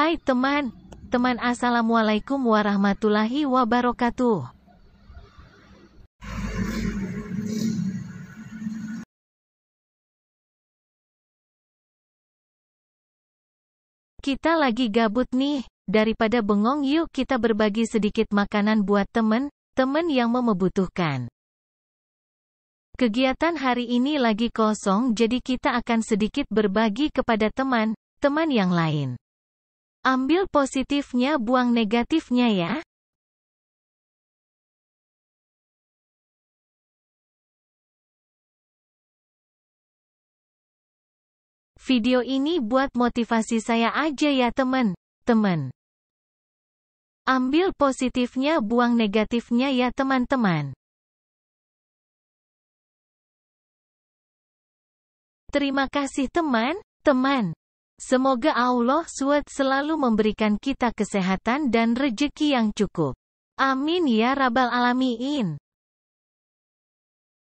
Hai teman, teman Assalamualaikum warahmatullahi wabarakatuh. Kita lagi gabut nih, daripada bengong yuk kita berbagi sedikit makanan buat teman-teman yang membutuhkan. Kegiatan hari ini lagi kosong jadi kita akan sedikit berbagi kepada teman, teman yang lain. Ambil positifnya buang negatifnya ya. Video ini buat motivasi saya aja ya teman, teman. Ambil positifnya buang negatifnya ya teman-teman. Terima kasih teman, teman. Semoga Allah SWT selalu memberikan kita kesehatan dan rejeki yang cukup. Amin ya Rabbal Alamin.